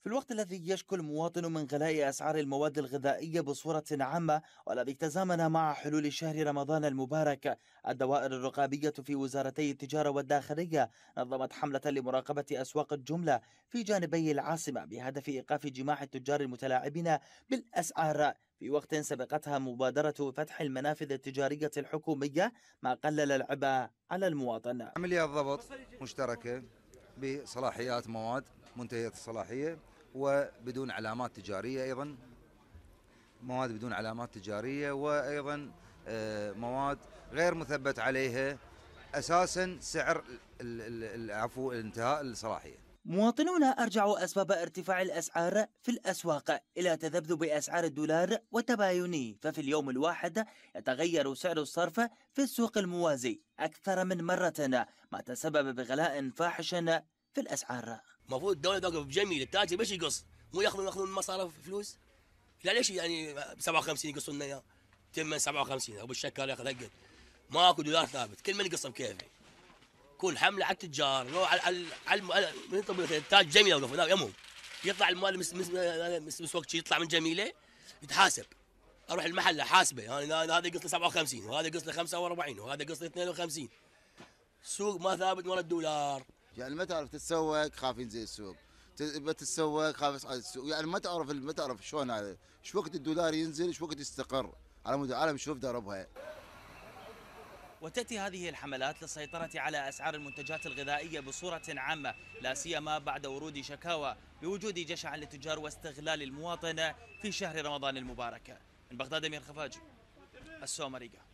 في الوقت الذي يشكو المواطن من غلاء أسعار المواد الغذائية بصورة عامة والذي تزامن مع حلول شهر رمضان المبارك الدوائر الرقابية في وزارتي التجارة والداخلية نظمت حملة لمراقبة أسواق الجملة في جانبي العاصمة بهدف إيقاف جماح التجار المتلاعبين بالأسعار في وقت سبقتها مبادرة فتح المنافذ التجارية الحكومية ما قلل العبء على المواطن عمليات ضبط مشتركة بصلاحيات مواد منتهية الصلاحية وبدون علامات تجارية أيضا مواد بدون علامات تجارية وأيضا آه، مواد غير مثبت عليها أساسا سعر العفو انتهاء الصلاحية مواطنون أرجعوا أسباب ارتفاع الأسعار في الأسواق إلى تذبذب أسعار الدولار وتباينه ففي اليوم الواحد يتغير سعر الصرف في السوق الموازي أكثر من مرة ما تسبب بغلاء فاحش في الأسعار المفروض الدوله توقف بجميع التاجر باش يقص مو ياخذون ياخذون مصارف فلوس لا ليش يعني ب 57 يقصون لنا اياه تم 57 ابو الشكر ياخذ حقه ماكو دولار ثابت كل من يقصه بكيفه كل حمله على التجار لو على على على من التاج جميله وقفوا يمهم يطلع المال مس مس مس يطلع من جميله يتحاسب اروح المحل احاسبه يعني هذا يقص لي 57 وهذا يقص لي 45 وهذا يقص لي 52 سوق ما ثابت ولا الدولار يعني ما تعرف تتسوق خاف ينزل السوق بتتسوق خاف يصعد السوق يعني ما تعرف ما تعرف شلون هذا شو وقت الدولار ينزل شو وقت يستقر على مود العالم يشوف دربها وتأتي هذه الحملات للسيطرة على أسعار المنتجات الغذائية بصورة عامة لا سيما بعد ورود شكاوى بوجود جشع للتجار واستغلال المواطنة في شهر رمضان المبارك من بغداد أمير خفاج السومريقة